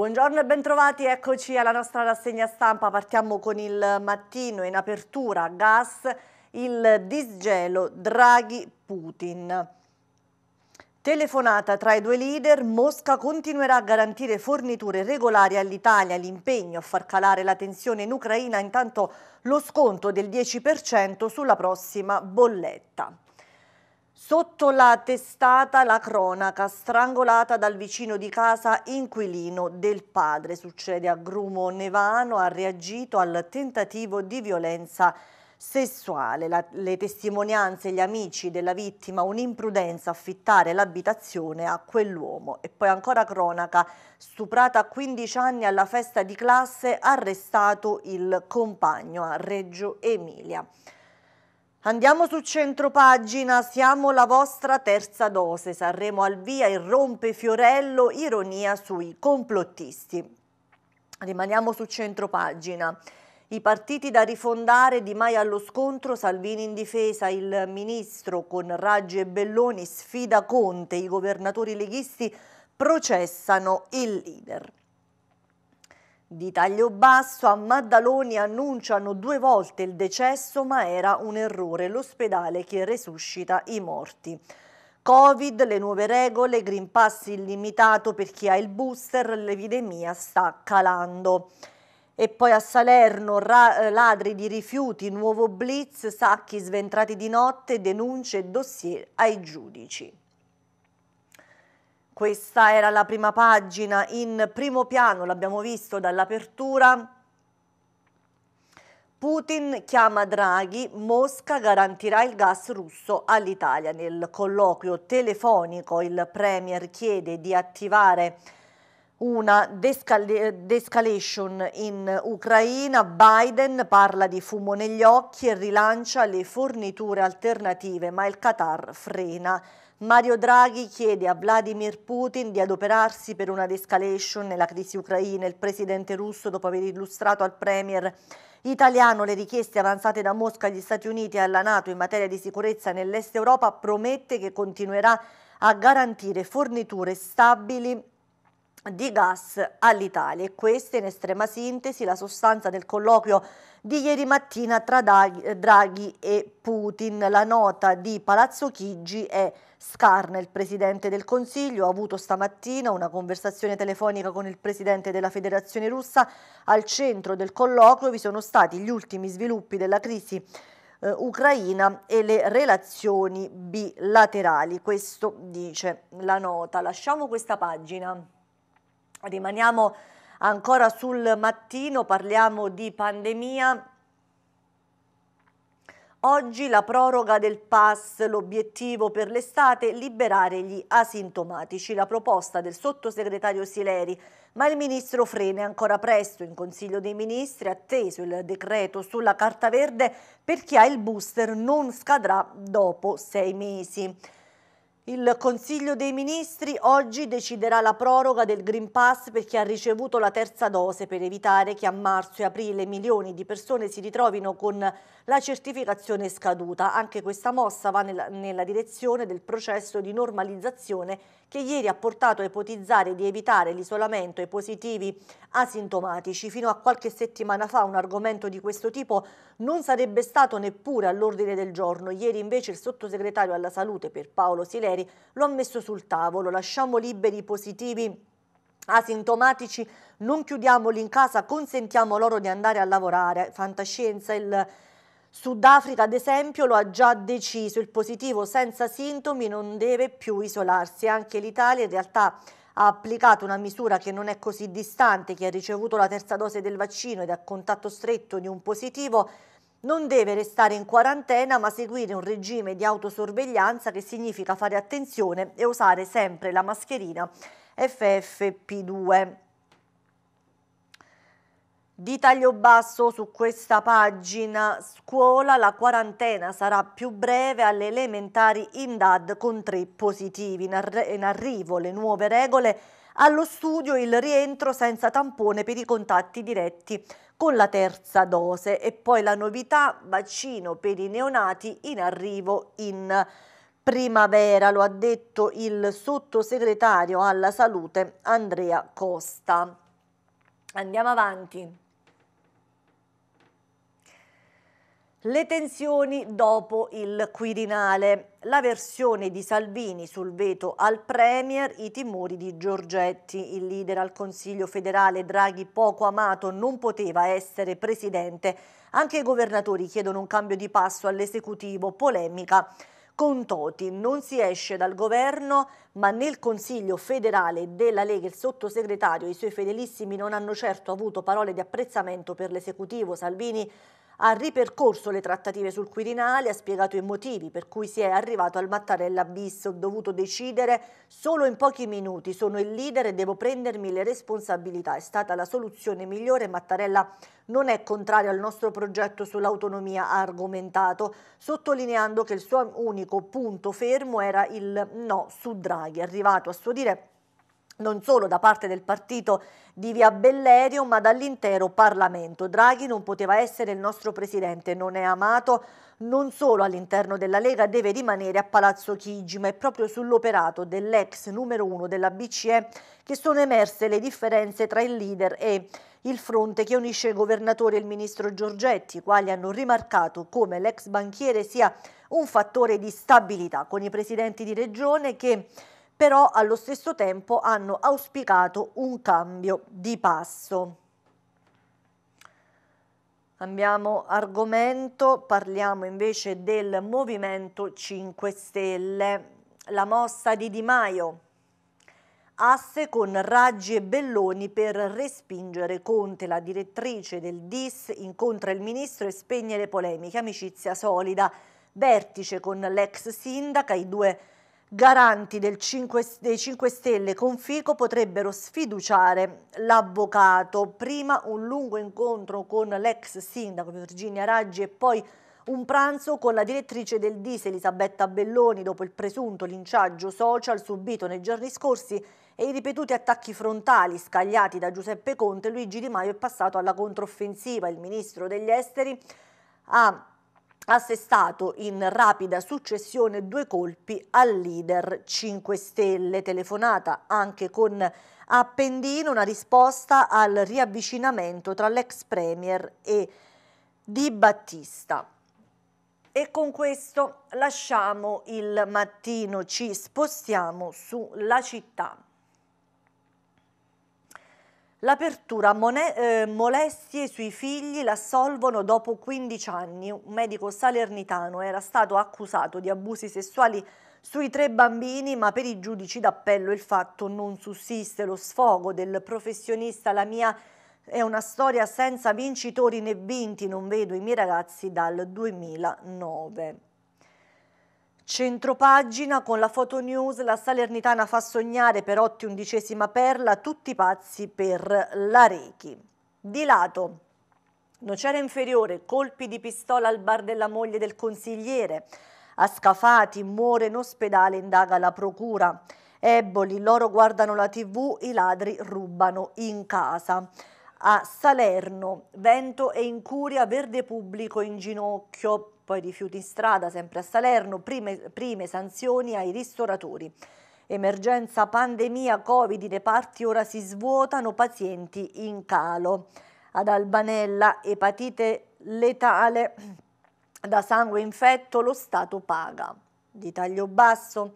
Buongiorno e bentrovati, eccoci alla nostra rassegna stampa. Partiamo con il mattino in apertura, gas, il disgelo Draghi-Putin. Telefonata tra i due leader, Mosca continuerà a garantire forniture regolari all'Italia, l'impegno a far calare la tensione in Ucraina, intanto lo sconto del 10% sulla prossima bolletta. Sotto la testata la cronaca, strangolata dal vicino di casa inquilino del padre. Succede a Grumo Nevano, ha reagito al tentativo di violenza sessuale. La, le testimonianze gli amici della vittima, un'imprudenza affittare l'abitazione a quell'uomo. E poi ancora cronaca, stuprata a 15 anni alla festa di classe, arrestato il compagno a Reggio Emilia. Andiamo su centropagina, siamo la vostra terza dose. Sanremo al via, e rompe Fiorello, ironia sui complottisti. Rimaniamo su centropagina. I partiti da rifondare, Di Mai allo scontro, Salvini in difesa, il ministro con Raggi e Belloni sfida Conte, i governatori leghisti processano il leader. Di taglio basso a Maddaloni annunciano due volte il decesso ma era un errore l'ospedale che resuscita i morti. Covid, le nuove regole, Green Pass illimitato per chi ha il booster, l'epidemia sta calando. E poi a Salerno ladri di rifiuti, nuovo blitz, sacchi sventrati di notte, denunce e dossier ai giudici. Questa era la prima pagina in primo piano, l'abbiamo visto dall'apertura. Putin chiama Draghi, Mosca garantirà il gas russo all'Italia. Nel colloquio telefonico il Premier chiede di attivare una descalation in Ucraina, Biden parla di fumo negli occhi e rilancia le forniture alternative, ma il Qatar frena. Mario Draghi chiede a Vladimir Putin di adoperarsi per una descalation nella crisi ucraina. Il presidente russo, dopo aver illustrato al premier italiano le richieste avanzate da Mosca agli Stati Uniti e alla Nato in materia di sicurezza nell'est Europa, promette che continuerà a garantire forniture stabili di gas all'Italia e questa in estrema sintesi la sostanza del colloquio di ieri mattina tra eh, Draghi e Putin. La nota di Palazzo Chigi è scarna. Il Presidente del Consiglio ha avuto stamattina una conversazione telefonica con il Presidente della Federazione Russa. Al centro del colloquio vi sono stati gli ultimi sviluppi della crisi eh, Ucraina e le relazioni bilaterali. Questo dice la nota. Lasciamo questa pagina. Rimaniamo ancora sul mattino, parliamo di pandemia. Oggi la proroga del pass, l'obiettivo per l'estate, liberare gli asintomatici. La proposta del sottosegretario Sileri, ma il ministro frena ancora presto in Consiglio dei Ministri, atteso il decreto sulla carta verde per chi ha il booster non scadrà dopo sei mesi. Il Consiglio dei Ministri oggi deciderà la proroga del Green Pass per chi ha ricevuto la terza dose per evitare che a marzo e aprile milioni di persone si ritrovino con la certificazione scaduta. Anche questa mossa va nella, nella direzione del processo di normalizzazione che ieri ha portato a ipotizzare di evitare l'isolamento ai positivi asintomatici. Fino a qualche settimana fa un argomento di questo tipo non sarebbe stato neppure all'ordine del giorno. Ieri invece il sottosegretario alla salute per Paolo Sileri lo ha messo sul tavolo. Lasciamo liberi i positivi asintomatici, non chiudiamoli in casa, consentiamo loro di andare a lavorare. Fantascienza il Sudafrica, ad esempio, lo ha già deciso, il positivo senza sintomi non deve più isolarsi. Anche l'Italia in realtà ha applicato una misura che non è così distante, chi ha ricevuto la terza dose del vaccino ed è a contatto stretto di un positivo non deve restare in quarantena ma seguire un regime di autosorveglianza che significa fare attenzione e usare sempre la mascherina FFP2 di taglio basso su questa pagina scuola la quarantena sarà più breve alle elementari in DAD con tre positivi in, ar in arrivo le nuove regole allo studio il rientro senza tampone per i contatti diretti con la terza dose e poi la novità vaccino per i neonati in arrivo in primavera lo ha detto il sottosegretario alla salute Andrea Costa Andiamo avanti. Le tensioni dopo il Quirinale, la versione di Salvini sul veto al Premier, i timori di Giorgetti, il leader al Consiglio federale Draghi poco amato non poteva essere presidente, anche i governatori chiedono un cambio di passo all'esecutivo, polemica con Toti. Non si esce dal governo, ma nel Consiglio federale della Lega il sottosegretario e i suoi fedelissimi non hanno certo avuto parole di apprezzamento per l'esecutivo. Salvini ha ripercorso le trattative sul Quirinale, ha spiegato i motivi per cui si è arrivato al Mattarella bis. Ho dovuto decidere solo in pochi minuti, sono il leader e devo prendermi le responsabilità. È stata la soluzione migliore. Mattarella non è contrario al nostro progetto sull'autonomia, ha argomentato, sottolineando che il suo unico punto fermo era il no su Draghi, arrivato a suo dire non solo da parte del partito di Via Bellerio, ma dall'intero Parlamento. Draghi non poteva essere il nostro presidente, non è amato non solo all'interno della Lega, deve rimanere a Palazzo Chigi, ma è proprio sull'operato dell'ex numero uno della BCE che sono emerse le differenze tra il leader e il fronte che unisce il governatore e il ministro Giorgetti, i quali hanno rimarcato come l'ex banchiere sia un fattore di stabilità, con i presidenti di regione che però allo stesso tempo hanno auspicato un cambio di passo. Cambiamo argomento, parliamo invece del Movimento 5 Stelle, la mossa di Di Maio, asse con Raggi e Belloni per respingere Conte. La direttrice del DIS incontra il ministro e spegne le polemiche. Amicizia solida. Vertice con l'ex sindaca, i due garanti 5, dei 5 Stelle con Fico potrebbero sfiduciare l'avvocato. Prima un lungo incontro con l'ex sindaco Virginia Raggi e poi un pranzo con la direttrice del DIS Elisabetta Belloni dopo il presunto linciaggio social subito nei giorni scorsi e i ripetuti attacchi frontali scagliati da Giuseppe Conte, Luigi Di Maio è passato alla controffensiva. Il ministro degli esteri ha assestato in rapida successione due colpi al leader 5 Stelle. Telefonata anche con Appendino, una risposta al riavvicinamento tra l'ex Premier e Di Battista. E con questo lasciamo il mattino, ci spostiamo sulla città. L'apertura eh, molestie sui figli l'assolvono dopo 15 anni. Un medico salernitano era stato accusato di abusi sessuali sui tre bambini, ma per i giudici d'appello il fatto non sussiste. Lo sfogo del professionista La mia è una storia senza vincitori né vinti, non vedo i miei ragazzi dal 2009. Centropagina con la fotonews, la Salernitana fa sognare per Otti undicesima perla, tutti pazzi per la Rechi. Di lato, nocera inferiore, colpi di pistola al bar della moglie del consigliere, a Scafati muore in ospedale, indaga la procura, Eboli, loro guardano la tv, i ladri rubano in casa. A Salerno, vento e incuria, verde pubblico in ginocchio, poi rifiuti in strada sempre a Salerno, prime, prime sanzioni ai ristoratori. Emergenza pandemia Covid, i reparti ora si svuotano, pazienti in calo. Ad Albanella, epatite letale da sangue infetto, lo Stato paga. Di taglio basso,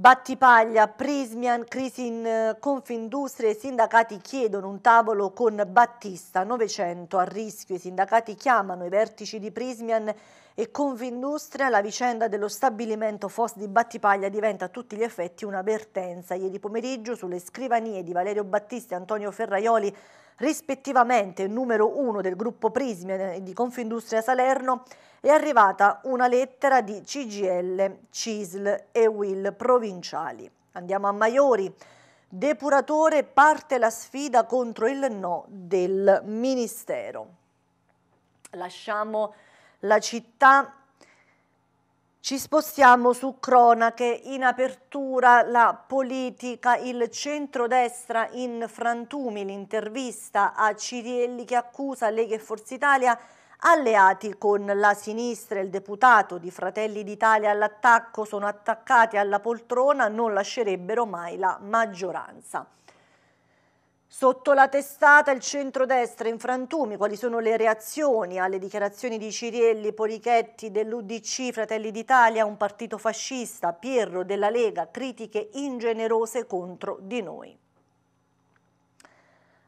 Battipaglia, Prismian, crisi in eh, Confindustria, i sindacati chiedono un tavolo con Battista, 900 a rischio, i sindacati chiamano i vertici di Prismian e Confindustria, la vicenda dello stabilimento FOS di Battipaglia diventa a tutti gli effetti un'avvertenza. Ieri pomeriggio sulle scrivanie di Valerio Battista e Antonio Ferraioli rispettivamente numero uno del gruppo Prismi eh, di Confindustria Salerno, è arrivata una lettera di CGL, CISL e WIL provinciali. Andiamo a Maiori. Depuratore parte la sfida contro il no del Ministero. Lasciamo la città ci spostiamo su cronache, in apertura la politica, il centrodestra in frantumi, l'intervista a Cirielli che accusa Lega e Forza Italia alleati con la sinistra, il deputato di Fratelli d'Italia all'attacco, sono attaccati alla poltrona, non lascerebbero mai la maggioranza. Sotto la testata il centrodestra in frantumi, quali sono le reazioni alle dichiarazioni di Cirielli, Polichetti, dell'Udc, Fratelli d'Italia, un partito fascista, Pierro della Lega, critiche ingenerose contro di noi.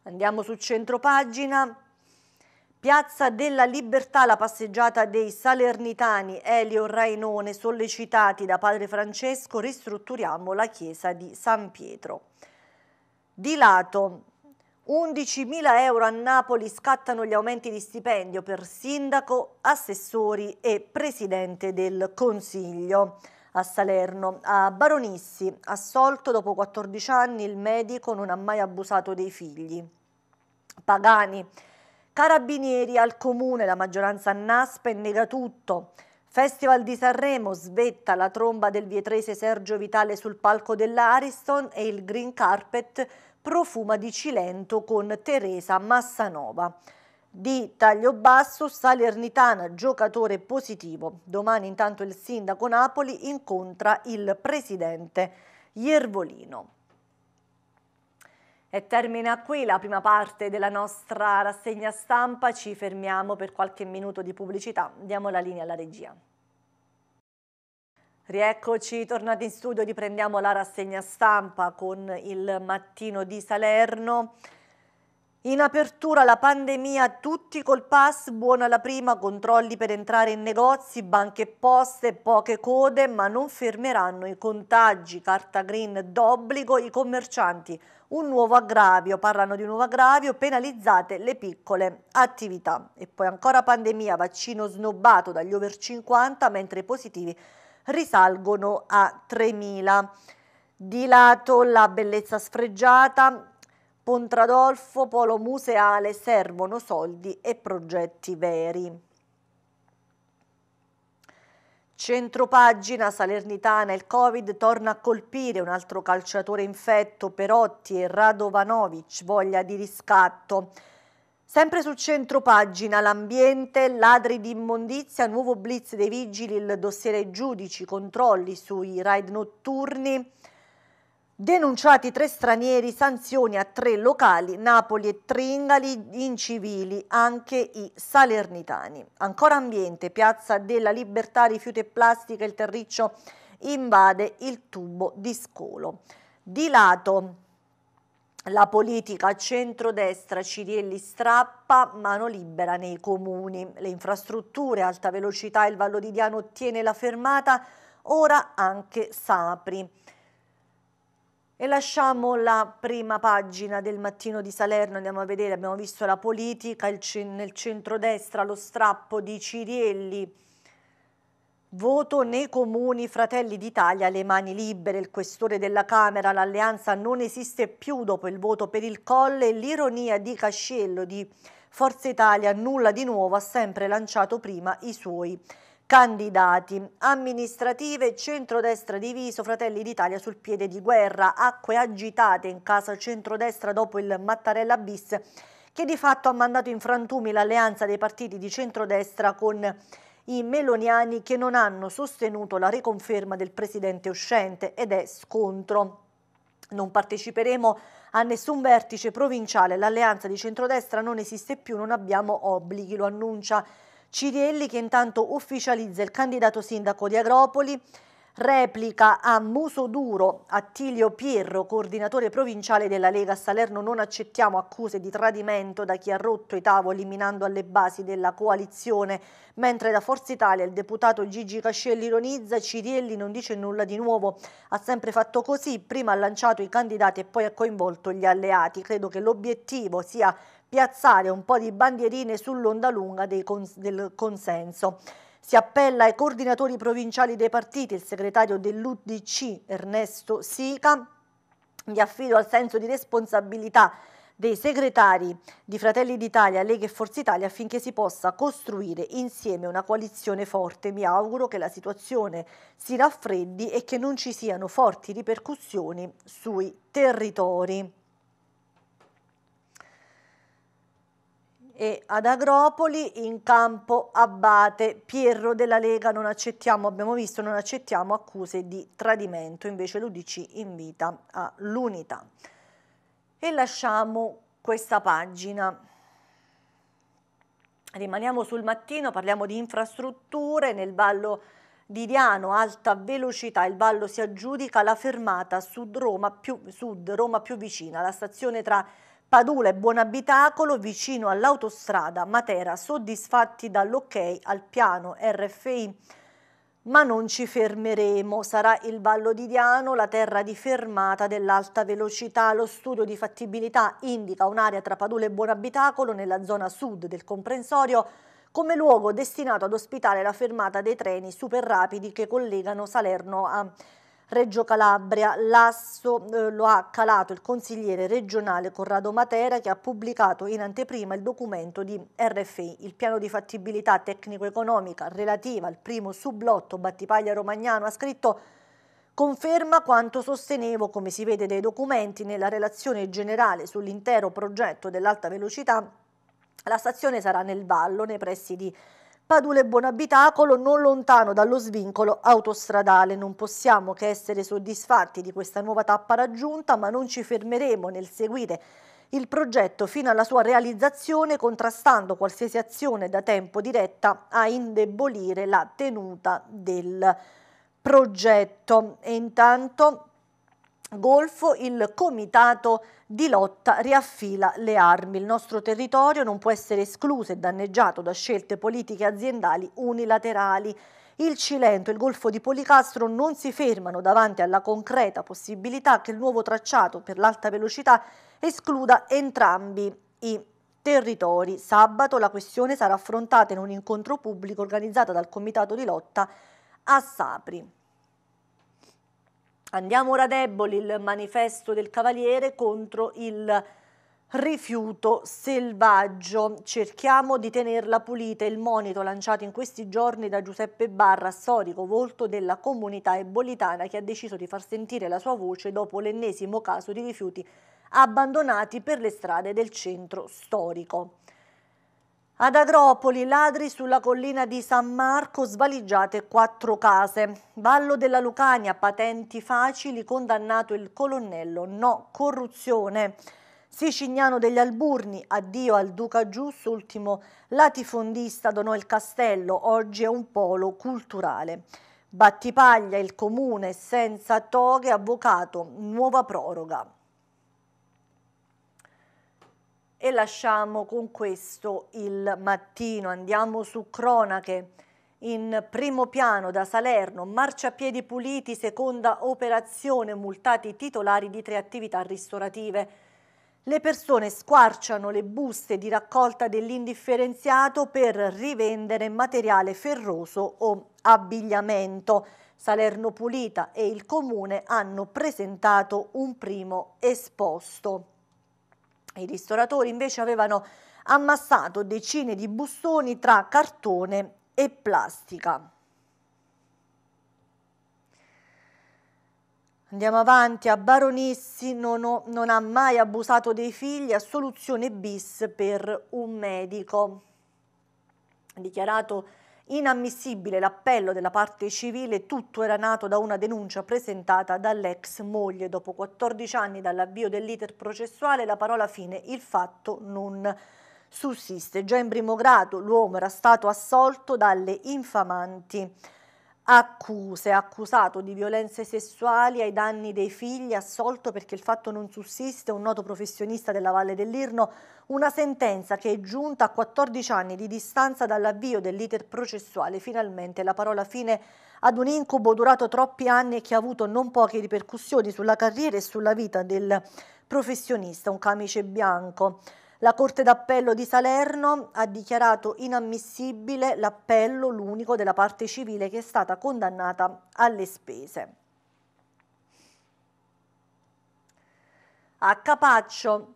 Andiamo su centropagina. Piazza della Libertà, la passeggiata dei Salernitani, Elio Rainone, sollecitati da Padre Francesco, ristrutturiamo la chiesa di San Pietro. Di lato, 11.000 euro a Napoli scattano gli aumenti di stipendio per sindaco, assessori e presidente del Consiglio. A Salerno, a Baronissi, assolto dopo 14 anni, il medico non ha mai abusato dei figli. Pagani, carabinieri al comune, la maggioranza NASPE nega tutto. Festival di Sanremo svetta la tromba del vietrese Sergio Vitale sul palco dell'Ariston e il green carpet Profuma di Cilento con Teresa Massanova. Di taglio basso, Salernitana, giocatore positivo. Domani intanto il sindaco Napoli incontra il presidente Iervolino. E termina qui la prima parte della nostra rassegna stampa, ci fermiamo per qualche minuto di pubblicità, diamo la linea alla regia. Rieccoci, tornati in studio, riprendiamo la rassegna stampa con il mattino di Salerno. In apertura la pandemia, tutti col pass, buona la prima, controlli per entrare in negozi, banche e poste, poche code, ma non fermeranno i contagi, carta green d'obbligo, i commercianti. Un nuovo aggravio, parlano di un nuovo aggravio, penalizzate le piccole attività. E poi ancora pandemia, vaccino snobbato dagli over 50, mentre i positivi risalgono a 3.000. Di lato la bellezza sfregiata, Pontradolfo, polo museale, servono soldi e progetti veri. Centropagina Salernitana, il Covid torna a colpire un altro calciatore infetto, Perotti e Radovanovic, voglia di riscatto. Sempre sul centro pagina, l'ambiente, ladri di immondizia, nuovo blitz dei vigili, il dossier ai giudici, controlli sui raid notturni, denunciati tre stranieri, sanzioni a tre locali, Napoli e Tringali, incivili anche i salernitani. Ancora ambiente, piazza della libertà, rifiuti e plastica, il terriccio invade il tubo di scolo. Di lato la politica centrodestra Cirielli strappa, mano libera nei comuni. Le infrastrutture, alta velocità, il Vallo di Diano ottiene la fermata, ora anche Sapri. E lasciamo la prima pagina del mattino di Salerno, andiamo a vedere, abbiamo visto la politica, il, nel centrodestra lo strappo di Cirielli, Voto nei comuni Fratelli d'Italia le mani libere. Il questore della Camera, l'alleanza non esiste più dopo il voto per il Colle. L'ironia di Cascello di Forza Italia, nulla di nuovo, ha sempre lanciato prima i suoi candidati. Amministrative, centrodestra diviso, Fratelli d'Italia sul piede di guerra, acque agitate in casa centrodestra dopo il Mattarella bis che di fatto ha mandato in frantumi l'alleanza dei partiti di centrodestra con i meloniani che non hanno sostenuto la riconferma del presidente uscente ed è scontro. Non parteciperemo a nessun vertice provinciale, l'alleanza di centrodestra non esiste più, non abbiamo obblighi, lo annuncia Cirielli che intanto ufficializza il candidato sindaco di Agropoli Replica a muso duro Attilio Pierro, coordinatore provinciale della Lega Salerno. Non accettiamo accuse di tradimento da chi ha rotto i tavoli minando alle basi della coalizione. Mentre da Forza Italia il deputato Gigi Cascelli ironizza, Cirielli non dice nulla di nuovo. Ha sempre fatto così, prima ha lanciato i candidati e poi ha coinvolto gli alleati. Credo che l'obiettivo sia piazzare un po' di bandierine sull'onda lunga cons del consenso. Si appella ai coordinatori provinciali dei partiti, il segretario dell'UDC Ernesto Sica, mi affido al senso di responsabilità dei segretari di Fratelli d'Italia, Lega e Forza Italia affinché si possa costruire insieme una coalizione forte. Mi auguro che la situazione si raffreddi e che non ci siano forti ripercussioni sui territori. e ad Agropoli in campo Abbate. Pierro della Lega non accettiamo, abbiamo visto, non accettiamo accuse di tradimento, invece l'Udc invita all'unità. E lasciamo questa pagina. Rimaniamo sul mattino, parliamo di infrastrutture nel ballo di Diano, alta velocità, il ballo si aggiudica la fermata sud Roma più, sud Roma più vicina, la stazione tra Padula e Buonabitacolo vicino all'autostrada Matera, soddisfatti dall'ok al piano RFI. Ma non ci fermeremo, sarà il Vallo di Diano la terra di fermata dell'alta velocità. Lo studio di fattibilità indica un'area tra Padula e Buonabitacolo nella zona sud del comprensorio come luogo destinato ad ospitare la fermata dei treni super rapidi che collegano Salerno a Reggio Calabria, l'asso eh, lo ha calato il consigliere regionale Corrado Matera che ha pubblicato in anteprima il documento di RFI, il piano di fattibilità tecnico-economica relativa al primo sublotto Battipaglia Romagnano, ha scritto conferma quanto sostenevo, come si vede dai documenti, nella relazione generale sull'intero progetto dell'alta velocità. La stazione sarà nel Vallo, nei pressi di Padule Buonabitacolo non lontano dallo svincolo autostradale. Non possiamo che essere soddisfatti di questa nuova tappa raggiunta, ma non ci fermeremo nel seguire il progetto fino alla sua realizzazione contrastando qualsiasi azione da tempo diretta a indebolire la tenuta del progetto. E intanto Golfo il comitato di lotta riaffila le armi. Il nostro territorio non può essere escluso e danneggiato da scelte politiche aziendali unilaterali. Il Cilento e il Golfo di Policastro non si fermano davanti alla concreta possibilità che il nuovo tracciato per l'alta velocità escluda entrambi i territori. Sabato la questione sarà affrontata in un incontro pubblico organizzato dal Comitato di Lotta a Sapri. Andiamo ora ad il manifesto del Cavaliere contro il rifiuto selvaggio. Cerchiamo di tenerla pulita, il monito lanciato in questi giorni da Giuseppe Barra, storico volto della comunità ebolitana che ha deciso di far sentire la sua voce dopo l'ennesimo caso di rifiuti abbandonati per le strade del centro storico. Ad Agropoli, ladri sulla collina di San Marco, svaligiate quattro case. Vallo della Lucania, patenti facili, condannato il colonnello, no corruzione. Sicignano degli Alburni, addio al Duca Giusto, ultimo latifondista donò il castello, oggi è un polo culturale. Battipaglia, il comune senza toghe, avvocato, nuova proroga e lasciamo con questo il mattino. Andiamo su cronache. In primo piano da Salerno, marciapiedi puliti, seconda operazione, multati titolari di tre attività ristorative. Le persone squarciano le buste di raccolta dell'indifferenziato per rivendere materiale ferroso o abbigliamento. Salerno Pulita e il Comune hanno presentato un primo esposto. I ristoratori invece avevano ammassato decine di bustoni tra cartone e plastica. Andiamo avanti, a Baronissi non, ho, non, ha mai abusato dei figli, a soluzione bis per un medico. Ha dichiarato Inammissibile l'appello della parte civile, tutto era nato da una denuncia presentata dall'ex moglie. Dopo 14 anni dall'avvio dell'iter processuale, la parola fine, il fatto non sussiste. Già in primo grado l'uomo era stato assolto dalle infamanti accuse, accusato di violenze sessuali ai danni dei figli, assolto perché il fatto non sussiste, un noto professionista della Valle dell'Irno, una sentenza che è giunta a 14 anni di distanza dall'avvio dell'iter processuale, finalmente la parola fine ad un incubo durato troppi anni e che ha avuto non poche ripercussioni sulla carriera e sulla vita del professionista, un camice bianco. La Corte d'Appello di Salerno ha dichiarato inammissibile l'appello, l'unico della parte civile, che è stata condannata alle spese. A Capaccio,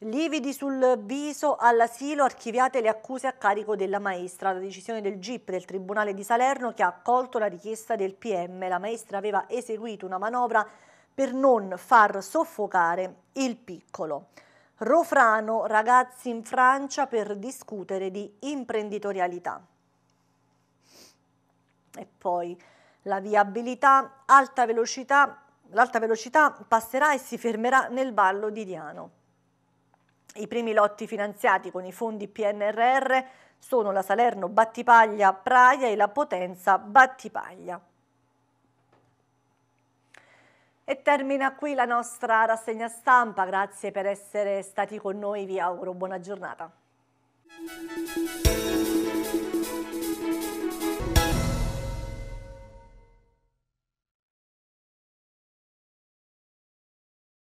lividi sul viso all'asilo, archiviate le accuse a carico della maestra. La decisione del GIP del Tribunale di Salerno che ha accolto la richiesta del PM. La maestra aveva eseguito una manovra per non far soffocare il piccolo. Rofrano, ragazzi in Francia per discutere di imprenditorialità. E poi la viabilità, alta velocità, l'alta velocità passerà e si fermerà nel ballo di Diano. I primi lotti finanziati con i fondi PNRR sono la Salerno Battipaglia Praia e la Potenza Battipaglia. E termina qui la nostra rassegna stampa, grazie per essere stati con noi, vi auguro buona giornata.